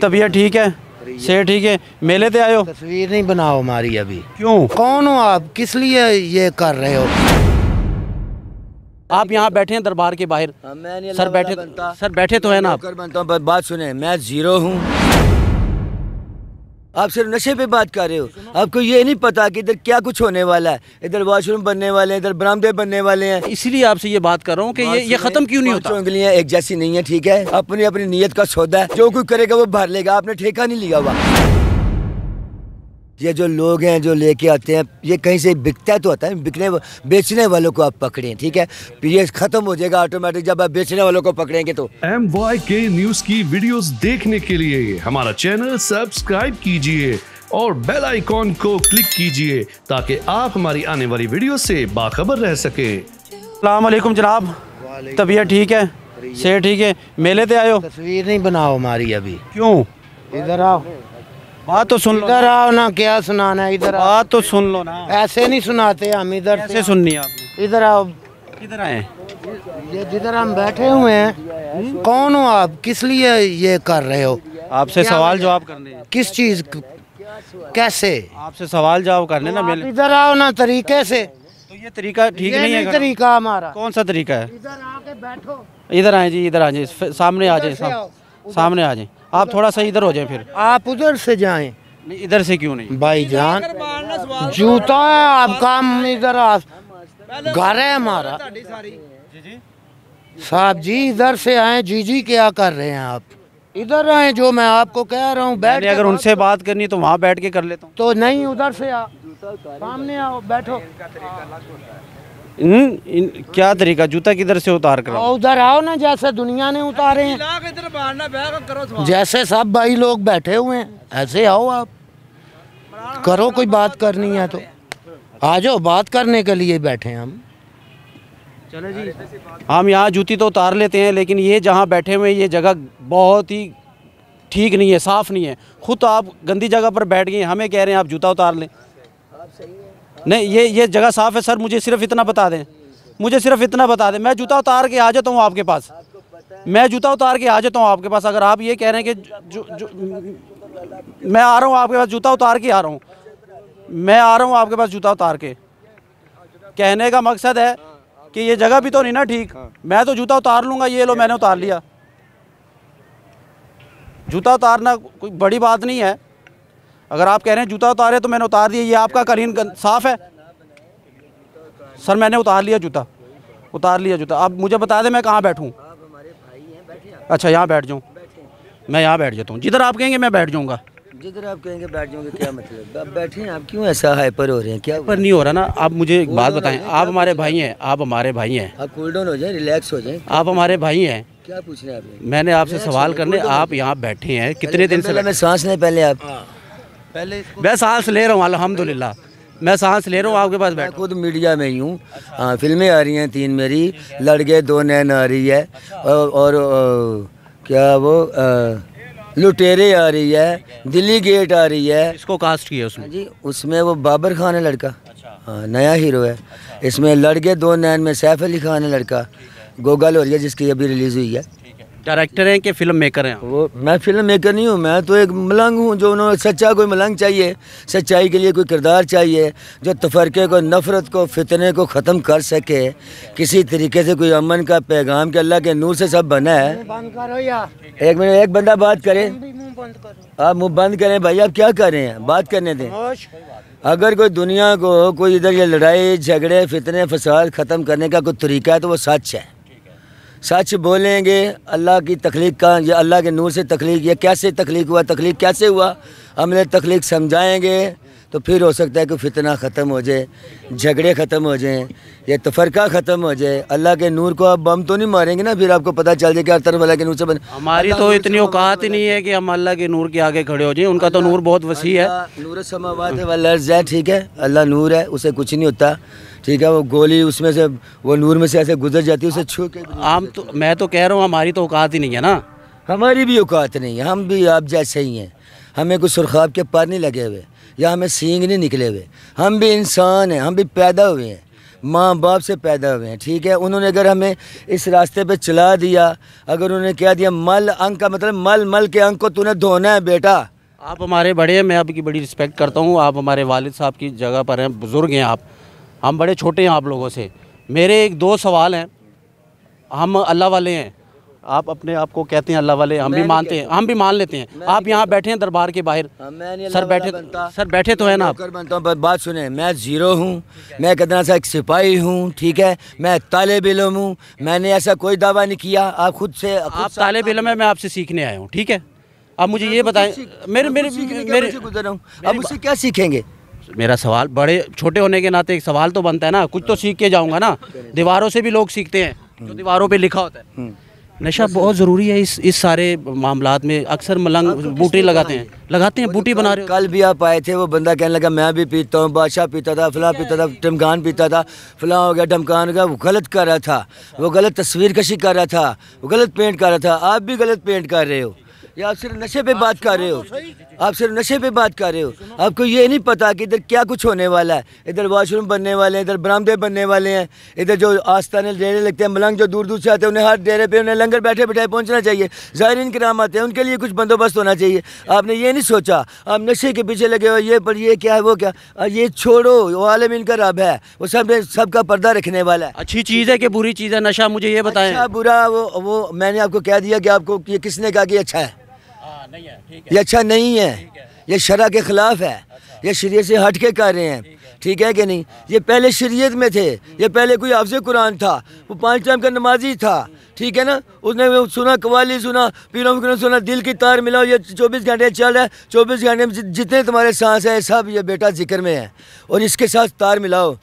तबीयत ठीक है से ठीक है मेले ते आयो तस्वीर नहीं बनाओ हमारी अभी क्यों कौन हो आप किस लिए ये कर रहे हो आप यहाँ बैठे हैं दरबार के बाहर हाँ, सर बैठे तो- सर बैठे तो है ना आप बात सुने मैं जीरो हूँ आप सिर्फ नशे पे बात कर रहे हो आपको ये नहीं पता कि इधर क्या कुछ होने वाला है इधर वॉशरूम बनने वाले हैं इधर बरामदे बनने वाले हैं इसलिए आपसे ये बात कर रहा हूँ कि ये ये खत्म क्यों नहीं होता उंगलियाँ एक जैसी नहीं है ठीक है अपनी अपनी नीयत का सौदा है जो कोई करेगा वो भर लेगा आपने ठेका नहीं लिया हुआ ये जो लोग हैं जो लेके आते हैं ये कहीं से बिकता तो आता है बिकने बेचने वालों को आप पकड़ें ठीक है ये खत्म हो जाएगा ऑटोमेटिक जब आप बेचने वालों को पकड़ेंगे तो एम वाई के न्यूज की वीडियो देखने के लिए हमारा चैनल सब्सक्राइब कीजिए और बेल आइकॉन को क्लिक कीजिए ताकि आप हमारी आने वाली वीडियो से बाखबर रह सके अलैक्म जनाब तबीयत ठीक है सेहत ठीक है मेले पे आयो तस्वीर नहीं बनाओ हमारी अभी क्यों इधर आओ बात तो सुन लो इधर आओ ना क्या सुनाना है इधर बात तो सुन लो ना ऐसे नहीं सुनाते हम इधर से सुननी आप इधर आओ इधर आए ये जिधर हम बैठे हुए हैं कौन हो आप किस लिए ये कर रहे हो आपसे सवाल जवाब करने किस चीज कैसे आपसे सवाल जवाब करने ना तो मेरे इधर आओ ना तरीके से तो ये तरीका ठीक नहीं है तरीका हमारा कौन सा तरीका है इधर आके बैठो इधर आए जी इधर आ जाए सामने आ जाए सामने आ जाए आप थोड़ा सा इधर हो जाए फिर आप उधर से जाए इधर से क्यों नहीं भाई जान जूता है आपका इधर घर है हमारा साहब जी इधर से आए जी जी क्या कर रहे हैं आप इधर आए जो मैं आपको कह रहा हूँ बैठ अगर उनसे बात करनी तो वहाँ बैठ के कर लेता हूँ तो नहीं उधर से आ सामने आओ बैठो इन, इन क्या तरीका जूता किधर से उतार कर उधर आओ ना जैसे दुनिया ने उतारे हैं जैसे सब भाई लोग बैठे हुए हैं ऐसे आओ आप करो कोई बात करनी है तो आ जाओ बात करने के लिए बैठे हम चलो जी हम यहाँ जूती तो उतार लेते हैं लेकिन ये जहाँ बैठे हुए ये जगह बहुत ही ठीक नहीं है साफ़ नहीं है खुद तो आप गंदी जगह पर बैठ गए हमें कह रहे हैं आप जूता उतार लें नहीं ये ये जगह साफ़ है सर मुझे सिर्फ इतना बता दें मुझे सिर्फ इतना बता दें मैं जूता उतार के आ जाता हूँ आपके पास मैं जूता उतार के आ जाता हूँ आपके पास अगर आप ये कह रहे हैं कि मैं आ रहा हूँ आपके पास जूता उतार के आ रहा हूँ मैं आ रहा हूँ आपके पास जूता उतार के कहने का मकसद है कि ये जगह भी तो नहीं ना ठीक हाँ। मैं तो जूता उतार लूँगा ये लो मैंने उतार लिया जूता उतारना कोई बड़ी बात नहीं है अगर आप कह रहे हैं जूता उतारे तो मैंने उतार दिया ये आपका करीन साफ़ है सर मैंने उतार लिया जूता उतार लिया जूता आप मुझे बता दें मैं कहाँ बैठूँ अच्छा यहाँ बैठ जाऊँ मैं यहाँ बैठ जाता हूँ जिधर आप कहेंगे मैं बैठ जाऊँगा जिधर आप कहेंगे बैठ जाओगे क्या मतलब आप बैठे हैं आप क्यों ऐसा हाइपर हो रहे हैं क्या पर नहीं हो रहा ना आप मुझे एक बात बताएं आप हमारे भाई हैं आप हमारे भाई हैं आप कूल डाउन हो जाए रिलैक्स हो जाए आप हमारे भाई हैं क्या पूछ रहे हैं आप मैंने आपसे सवाल करने आप यहाँ बैठे हैं कितने दिन से मैं सांस लें पहले आप हाँ। पहले मैं सांस ले रहा हूँ अलहमदुल्ला मैं सांस ले रहा हूँ आपके पास बैठ खुद मीडिया में ही हूँ अच्छा। फिल्में आ रही हैं तीन मेरी लड़के दो नैन आ रही है और, और, और क्या वो आ, लुटेरे आ रही है दिल्ली गेट आ रही है इसको कास्ट किया उसमें हाँ जी उसमें वो बाबर खान है लड़का अच्छा। हाँ नया हीरो है इसमें लड़के दो नैन में सैफ अली खान है लड़का गोगल हो रही है जिसकी अभी रिलीज़ हुई है डायरेक्टर हैं कि फिल्म मेकर हैं वो मैं फिल्म मेकर नहीं हूँ मैं तो एक मलंग हूँ जो उन्होंने सच्चा कोई मलंग चाहिए सच्चाई के लिए कोई किरदार चाहिए जो तफरके को नफ़रत को फितने को ख़त्म कर सके किसी तरीके से कोई अमन का पैगाम के अल्लाह के नूर से सब बना है एक मिनट एक बंदा बात करें आप मुँह बंद करें भाई आप क्या कर रहे हैं बात करने दें अगर कोई दुनिया को कोई इधर ये लड़ाई झगड़े फितने फसाद ख़त्म करने का कोई तरीका है तो वो सच है सच बोलेंगे अल्लाह की तख्लीक का या अल्लाह के नूर से तख्लीक या कैसे तख्लीक हुआ तख्लीक कैसे हुआ हमने तख्लीक समझाएंगे तो फिर हो सकता है कि फितना ख़त्म हो जाए झगड़े ख़त्म हो जाएँ या तफरका ख़त्म हो जाए अल्लाह के नूर को आप बम तो नहीं मारेंगे ना फिर आपको पता चल जाए कि हर तरफ अल्लाह के नूर से बन हमारी तो इतनी औकात ही नहीं है कि हम अल्लाह के नूर के आगे खड़े हो जाए उनका तो नूर बहुत वसी है नूर समावाद है वर्ज है ठीक है अल्लाह नूर है उसे कुछ नहीं होता ठीक है वो गोली उसमें से वो नूर में से ऐसे गुजर जाती है उसे छू के हम तो मैं तो कह रहा हूँ हमारी तो औकात ही नहीं है ना हमारी भी औकात नहीं है हम भी आप जैसे ही हैं हमें कुछ सुरखाब के पार नहीं लगे हुए या हमें सींग नहीं निकले हुए हम भी इंसान हैं हम भी पैदा हुए हैं माँ बाप से पैदा हुए हैं ठीक है उन्होंने अगर हमें इस रास्ते पे चला दिया अगर उन्होंने क्या दिया मल अंक का मतलब मल मल के अंक को तूने धोना है बेटा आप हमारे बड़े हैं मैं आपकी बड़ी रिस्पेक्ट करता हूँ आप हमारे वालिद साहब की जगह पर हैं बुज़ुर्ग हैं आप हम बड़े छोटे हैं आप लोगों से मेरे एक दो सवाल हैं हम अल्लाह वाले हैं आप अपने आप को कहते हैं अल्लाह वाले हम भी मानते हैं हम भी मान लेते हैं आप यहाँ बैठे हैं दरबार के बाहर हाँ, सर बैठे सर बैठे तो है ना आप बात सुने मैं ज़ीरो हूँ मैं कितना सा एक सिपाही हूँ ठीक है मैं तालब इलम हूँ मैंने ऐसा कोई दावा नहीं किया आप खुद से आप तालब इलम है मैं आपसे सीखने आया हूँ ठीक है आप मुझे ये बताएं मेरे मेरे मेरे गुजर हूँ आप उससे क्या सीखेंगे मेरा सवाल बड़े छोटे होने के नाते एक सवाल तो बनता है ना कुछ तो सीख के जाऊँगा ना हाँ। दीवारों से भी लोग सीखते हैं जो दीवारों पर लिखा होता है हम्म। नशा बहुत ज़रूरी है इस इस सारे मामला में अक्सर मलंग बूटे लगाते हैं लगाते हैं तो बूटी बना रहे कल भी आप आए थे वो बंदा कहने लगा मैं भी पीता हूँ बादशाह पीता था फला पीता था टमकान पीता था फला हो गया टमकान हो गया वो गलत कर रहा था वो गलत तस्वीर कशी कर रहा था वो गलत पेंट कर रहा था आप भी गलत पेंट कर रहे हो या आप सिर्फ नशे पे बात कर रहे हो आप सिर्फ नशे पे बात कर रहे हो आपको ये नहीं पता कि इधर क्या कुछ होने वाला है इधर वॉशरूम बनने वाले हैं इधर बरामदे बनने वाले हैं इधर जो आस्थाने डेरे लगते हैं मलंग जो दूर दूर से आते हैं उन्हें हर डेरे पर उन्हें लंगर बैठे बैठे पहुँचना चाहिए ज़ायरीन नाम आते हैं उनके लिए कुछ बंदोबस्त होना चाहिए आपने ये नहीं सोचा आप नशे के पीछे लगे हो ये पर ये क्या है वो क्या ये छोड़ो वो आलम इनका रब है वो सब सबका पर्दा रखने वाला है अच्छी चीज़ है कि बुरी चीज़ है नशा मुझे ये बताया अच्छा बुरा वो वो मैंने आपको कह दिया कि आपको ये किसने कहा कि अच्छा है ये अच्छा नहीं है, ये शरा के ख़िलाफ़ है अच्छा। ये शरीय से हट के कर रहे हैं ठीक है कि नहीं ये पहले शरीयत में थे ये पहले कोई हाफ कुरान था वो पाँच टाइम का नमाजी था ठीक है ना उसने सुना कवाली सुना पीरों फिक्रों सुना दिल की तार मिलाओ ये चौबीस घंटे चल रहा है चौबीस घंटे में जितने तुम्हारे सांस है सब ये बेटा जिक्र में है और इसके साथ तार मिलाओ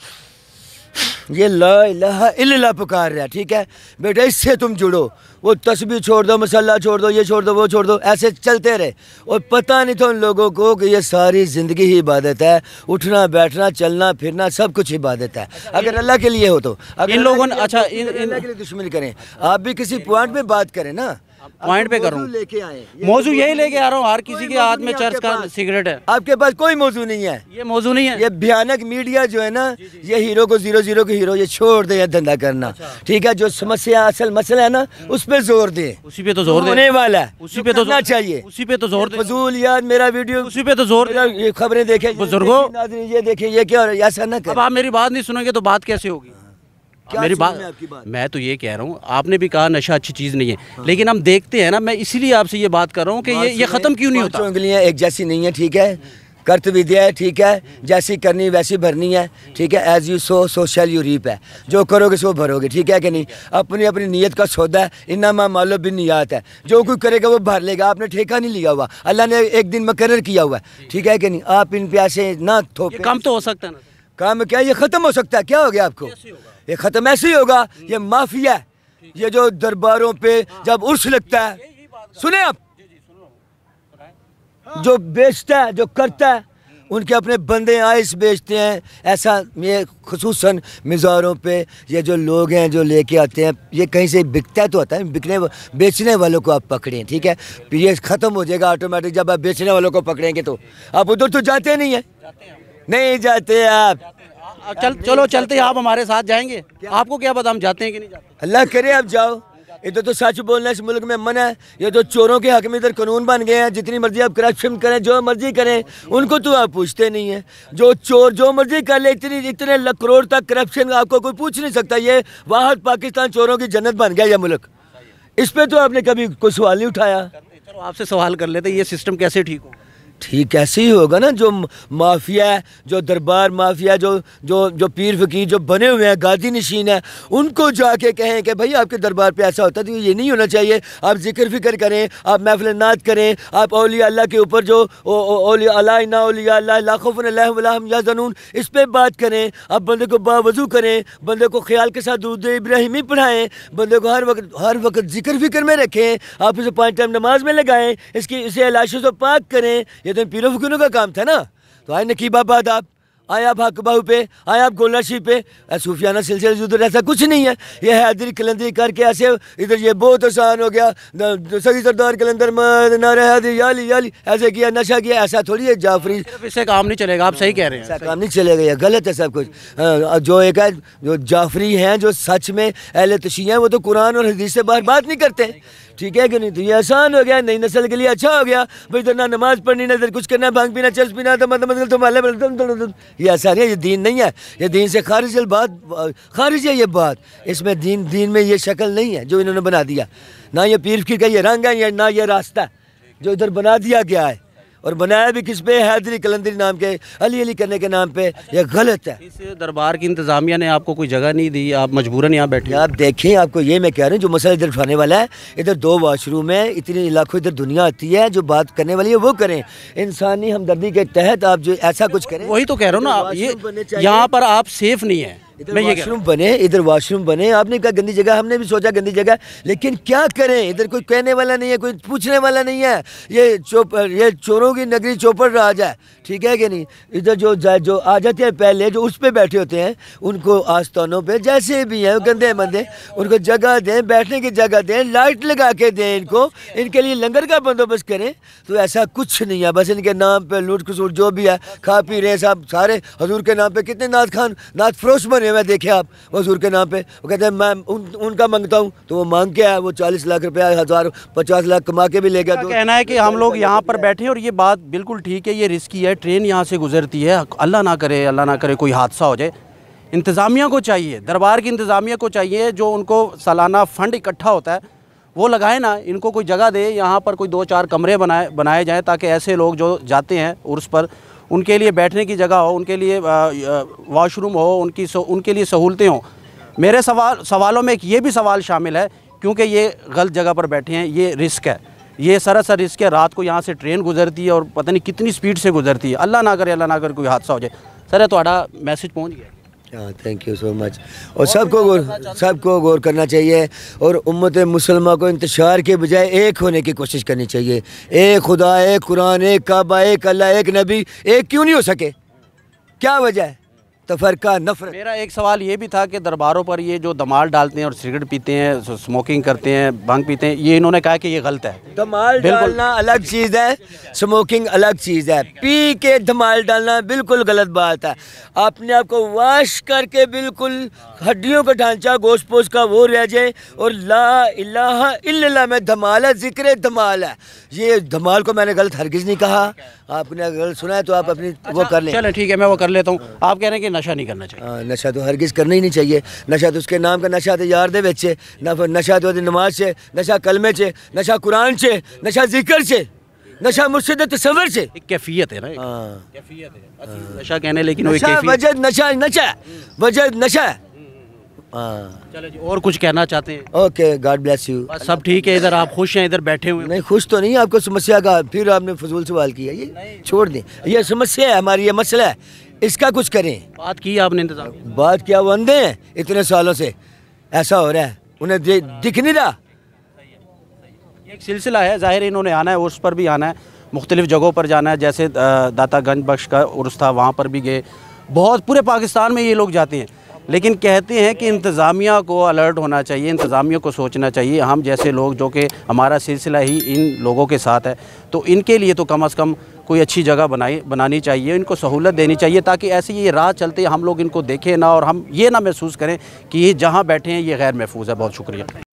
ये ला पुकार रहा है ठीक है बेटा इससे तुम जुड़ो वो तस्वीर छोड़ दो मसल्ला छोड़ दो ये छोड़ दो वो छोड़ दो ऐसे चलते रहे और पता नहीं था उन लोगों को कि ये सारी ज़िंदगी ही इबादत है उठना बैठना चलना फिरना सब कुछ इबादत है अच्छा, अगर अल्लाह के लिए हो तो अगर इन लोगों ने अच्छा तो इन, के लिए दुश्मन करें आप भी किसी पॉइंट में बात करें ना पॉइंट पे करूँ लेके आए मौजू यही लेके आ रहा हूँ हर किसी के हाथ में चर्च का सिगरेट है आपके पास कोई मौजू नहीं है ये मौजू नहीं है ये भयानक मीडिया जो है ना ये हीरो को जीरो जीरो के हीरो ये छोड़ दे या धंधा करना अच्छा। ठीक है जो समस्या असल मसला है ना हम्म। उस पर जोर दे उसी पे तो जोर देने वाला है उसी पे तो चाहिए उसी पे तो जोर फजूल याद मेरा वीडियो उसी पे तो जोर ये खबरें देखे बुजुर्गो ये देखे ये क्या ऐसा ना आप मेरी बात नहीं सुनोगे तो बात कैसे होगी मेरी बात, बात मैं तो ये कह रहा हूँ आपने भी कहा नशा अच्छी चीज़ नहीं है हाँ। लेकिन हम देखते हैं ना मैं इसीलिए आपसे ये बात कर रहा हूँ कि ये ये ख़त्म क्यों नहीं होता उंगलियाँ एक जैसी नहीं है ठीक है कर्त है ठीक है जैसी करनी वैसी भरनी है ठीक है as you sow so shall you reap है जो करोगे सो भरोगे ठीक है कि नहीं अपनी अपनी नीयत का सौदा है इन्ना माँ मालो बिन नियात है जो कोई करेगा वो भर लेगा आपने ठेका नहीं लिया हुआ अल्लाह ने एक दिन मुकर किया हुआ है ठीक है कि नहीं आप इन प्यासे ना थोप काम तो हो सकता है काम क्या ये ख़त्म हो सकता है क्या हो गया आपको ये ख़त्म ऐसे ही होगा ये हम्म। माफिया है ये जो दरबारों पे हाँ। जब उर्स लगता है सुने आप हाँ। जो बेचता है जो करता है उनके अपने बंदे आइस बेचते हैं ऐसा ये खसूस मज़ारों पे ये जो लोग हैं जो लेके आते हैं ये कहीं से बिकता है तो आता है बिकने बेचने वालों को आप पकड़ें ठीक है ये ख़त्म हो जाएगा ऑटोमेटिक जब आप बेचने वालों को पकड़ेंगे तो आप उधर तो जाते नहीं हैं नहीं जाते आप चल चलो चलते आप हमारे साथ जाएंगे आपको क्या पता हम जाते हैं कि नहीं जाते अल्लाह करे आप जाओ इधर तो, तो सच बोलना इस मुल्क में मन है ये तो चोरों के हक में इधर कानून बन गए हैं जितनी मर्जी आप करप्शन करें जो मर्जी करें उनको तो आप पूछते नहीं है जो चोर जो मर्जी कर ले इतनी इतने लाख करोड़ तक करप्शन आपको कोई पूछ नहीं सकता ये वाहद पाकिस्तान चोरों की जन्नत बन गया यह मुल्क इस पर तो आपने कभी कोई सवाल नहीं उठाया चलो आपसे सवाल कर लेते ये सिस्टम कैसे ठीक हो ठीक ऐसे ही होगा ना जो माफिया है जो दरबार माफिया जो जो जो पीर फकीर जो बने हुए हैं गादी नशीन है उनको जाके कहें कि भाई आपके दरबार पे ऐसा होता है तो ये नहीं होना चाहिए आप जिक्र फिक्र करें आप महफिल नात करें आप अलिया अल्लाह के ऊपर जो जनून इस पर बात करें आप बंदे को बावजू करें बंदे को ख्याल के साथ दूध इब्राहिमी पढ़ाएँ बंदे को हर वक्त हर वक्त जिक्र फिक्र में रखें आप इसे पाँच टाइम नमाज में लगाएँ इसकी इसे लाशों से पाक करें ये तो पीरो फुकनों का काम था ना तो आए नकीबा आप आए आप हक बाहू पे आए आप गोलाशी पे सूफियाना सिलसिले से उधर ऐसा कुछ नहीं है ये है अदरी कलंदरी करके ऐसे इधर ये बहुत आसान हो गया सगी सरदार कलंदर याली याली ऐसे किया नशा किया ऐसा थोड़ी है जाफरी इससे काम नहीं चलेगा आप सही कह रहे हैं काम नहीं चलेगा यह गलत है सब कुछ जो एक है जो जाफरी हैं जो सच में अहल तशी हैं वो तो कुरान और हदीस से बाहर बात नहीं करते ठीक है कि नहीं तो ये आसान हो गया नई नस्ल के लिए अच्छा हो गया भाई इधर ना नमाज पढ़नी ना इधर कुछ करना भांग पीना चर्च पीना तो मतलब तुम मतलब तो अल्लाह ये आसान है ये दीन नहीं है ये दीन से खारिज बात खारिज है ये बात इसमें दीन दीन में ये शक्ल नहीं है जो इन्होंने बना दिया ना ये पीर फिर का ये रंग है या ना ये रास्ता जो इधर बना दिया गया है और बनाया भी किस पे हैदरी कलंदरी नाम के अली अली करने के नाम पे यह ये गलत है इस दरबार की इंतजामिया ने आपको कोई जगह नहीं दी आप मजबूरन यहाँ बैठे आप देखें आपको ये मैं कह रहा हूँ जो मसला इधर उठाने वाला है इधर दो वाशरूम है इतने लाखों इधर दुनिया आती है जो बात करने वाली है वो करें इंसानी हमदर्दी के तहत आप जो ऐसा कुछ करें वही तो कह रहा हूँ ना आप ये यहाँ पर आप सेफ नहीं है मैं ये वॉशरूम बने इधर वॉशरूम बने आपने कहा गंदी जगह हमने भी सोचा गंदी जगह लेकिन क्या करें इधर कोई कहने वाला नहीं है कोई पूछने वाला नहीं है ये चोप ये चोरों की नगरी चौपड़ राज है ठीक है कि नहीं इधर जो जा जो आ जाते हैं पहले जो उस पर बैठे होते हैं उनको आस्थानों पर जैसे भी हैं गंदे मंदे उनको जगह दें बैठने की जगह दें लाइट लगा के दें इनको इनके लिए लंगर का बंदोबस्त करें तो ऐसा कुछ नहीं है बस इनके नाम पर लूट खसूट जो भी है खा पी रहे हैं सब सारे हजूर के नाम पर कितने नाथ खान नाथ फरोश बने મે દેખે આપ વઝુર કે નામ પે વો કહેતે મે ઉન ઉન કા માંગતા હું તો વો માંગ કે હે વો 40 લાખ રૂપિયા 1000 50 લાખ કમાકે લેગા તો કહેના હે કે હમ લોગ યહા પર બેઠે હે ઓર યે બાત બિલકુલ ઠીક હે યે રિસ્કી હે ટ્રેન યહા સે गुज़रતી હે અલ્લા ના કરે અલ્લા ના કરે કોઈ હાડસા હો જાય ઇંતзаમિયા કો ચાહીએ દરબાર કે ઇંતзаમિયા કો ચાહીએ જો ઉનકો سالانہ ફંડ ઇકઠા હોતા હે વો લગાય ના ઇનકો કોઈ જગ્યા દે યહા પર કોઈ 2 4 કમરે બનાય બનાય જાય તાકે એસે લોગ જો જાતે હે ઉર્સ પર उनके लिए बैठने की जगह हो उनके लिए वॉशरूम हो उनकी उनके लिए सहूलतें हों मेरे सवाल सवालों में एक ये भी सवाल शामिल है क्योंकि ये गलत जगह पर बैठे हैं ये रिस्क है ये सरासर रिस्क है रात को यहाँ से ट्रेन गुजरती है और पता नहीं कितनी स्पीड से गुजरती है अल्लाह ना करे अल्लाह ना करे कोई हादसा हो जाए सर थोड़ा तो मैसेज पहुँच गया हाँ थैंक यू सो मच और सबको गौर सबको गौर करना चाहिए और उम्मत मुसलमा को इंतशार के बजाय एक होने की कोशिश करनी चाहिए एक खुदा एक कुरान एक काबा एक अल्लाह एक नबी एक क्यों नहीं हो सके क्या वजह है तफरका नफरत मेरा एक सवाल ये भी था कि दरबारों पर ये जो दमाल डालते हैं और सिगरेट पीते हैं स्मोकिंग करते हैं भांग पीते हैं ये इन्होंने कहा कि ये गलत है दमाल डालना अलग चीज़ है स्मोकिंग अलग चीज़ है पी के दमाल डालना बिल्कुल गलत बात है अपने आप को वॉश करके बिल्कुल हड्डियों का ढांचा गोश पोश का वो रह जाए और ला इलाहा इला में धमाल है जिक्र धमाल है ये धमाल को मैंने गलत हरगिज नहीं कहा आपने अगर सुना है तो आप अपनी अच्छा, वो कर लें चलो ठीक है मैं वो कर लेता हूँ आप कह रहे हैं कि नशा नहीं करना चाहिए आ, हाँ, नशा तो हरगिज करना ही नहीं चाहिए नशा तो उसके नाम का नशा तो यार दे बच्चे नशा तो नमाज से नशा कलमे से नशा कुरान से नशा जिक्र से नशा मुर्शद तस्वर से कैफियत है ना हाँ। कैफियत है नशा कहने लेकिन नशा वजह नशा नशा वजह नशा हाँ। जी और कुछ कहना चाहते हैं ओके गॉड ब्लेस यू सब ठीक है इधर आप खुश हैं इधर बैठे हुए नहीं खुश तो नहीं आपको समस्या का फिर आपने फजूल सवाल किया ये छोड़ दें ये समस्या है हमारी ये मसला है इसका कुछ करें बात की आपने इंतजाम बात किया वो अंधे हैं इतने सालों से ऐसा हो रहा है उन्हें दिख नहीं रहा एक सिलसिला है ज़ाहिर इन्होंने आना है उस पर भी आना है मुख्तलिफ़ जगहों पर जाना है जैसे दाता गंज बख्श का उर्स था वहाँ पर भी गए बहुत पूरे पाकिस्तान में ये लोग जाते हैं लेकिन कहते हैं कि इंतज़ामिया को अलर्ट होना चाहिए इंतज़ामिया को सोचना चाहिए हम जैसे लोग जो कि हमारा सिलसिला ही इन लोगों के साथ है तो इनके लिए तो कम अज़ कम कोई अच्छी जगह बनाई बनानी चाहिए इनको सहूलत देनी चाहिए ताकि ऐसे ये राह चलते हम लोग इनको देखें ना और हम ये ना महसूस करें कि ये जहाँ बैठे हैं ये गैर महफूज है बहुत शुक्रिया